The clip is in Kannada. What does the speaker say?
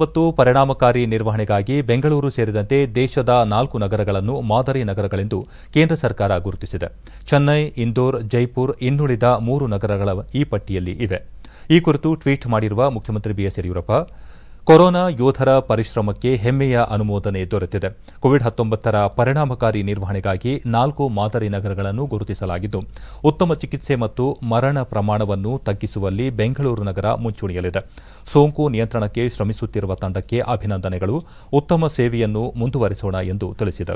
ಮತ್ತು ಪರಿಣಾಮಕಾರಿ ನಿರ್ವಹಣೆಗಾಗಿ ಬೆಂಗಳೂರು ಸೇರಿದಂತೆ ದೇಶದ ನಾಲ್ಕು ನಗರಗಳನ್ನು ಮಾದರಿ ನಗರಗಳೆಂದು ಕೇಂದ್ರ ಸರ್ಕಾರ ಗುರುತಿಸಿದೆ ಚೆನ್ನೈ ಇಂದೋರ್ ಜೈಪುರ್ ಇನ್ನುಳಿದ ಮೂರು ನಗರಗಳ ಈ ಪಟ್ಟಿಯಲ್ಲಿ ಇವೆ ಈ ಕುರಿತು ಟ್ವೀಟ್ ಮಾಡಿರುವ ಮುಖ್ಯಮಂತ್ರಿ ಬಿಎಸ್ ಯಡಿಯೂರಪ್ಪ ಕೊರೋನಾ ಯೋಧರ ಪರಿಶ್ರಮಕ್ಕೆ ಹೆಮ್ಮೆಯ ಅನುಮೋದನೆ ದೊರೆತಿದೆ ಕೋವಿಡ್ ಹತ್ತೊಂಬತ್ತರ ಪರಿಣಾಮಕಾರಿ ನಿರ್ವಹಣೆಗಾಗಿ ನಾಲ್ಕು ಮಾದರಿ ನಗರಗಳನ್ನು ಗುರುತಿಸಲಾಗಿದ್ದು ಉತ್ತಮ ಚಿಕಿತ್ಸೆ ಮತ್ತು ಮರಣ ಪ್ರಮಾಣವನ್ನು ತಗ್ಗಿಸುವಲ್ಲಿ ಬೆಂಗಳೂರು ನಗರ ಮುಂಚೂಣಿಯಲ್ಲಿದೆ ಸೋಂಕು ನಿಯಂತ್ರಣಕ್ಕೆ ಶ್ರಮಿಸುತ್ತಿರುವ ತಂಡಕ್ಕೆ ಅಭಿನಂದನೆಗಳು ಉತ್ತಮ ಸೇವೆಯನ್ನು ಮುಂದುವರೆಸೋಣ ಎಂದು ತಿಳಿಸಿದರು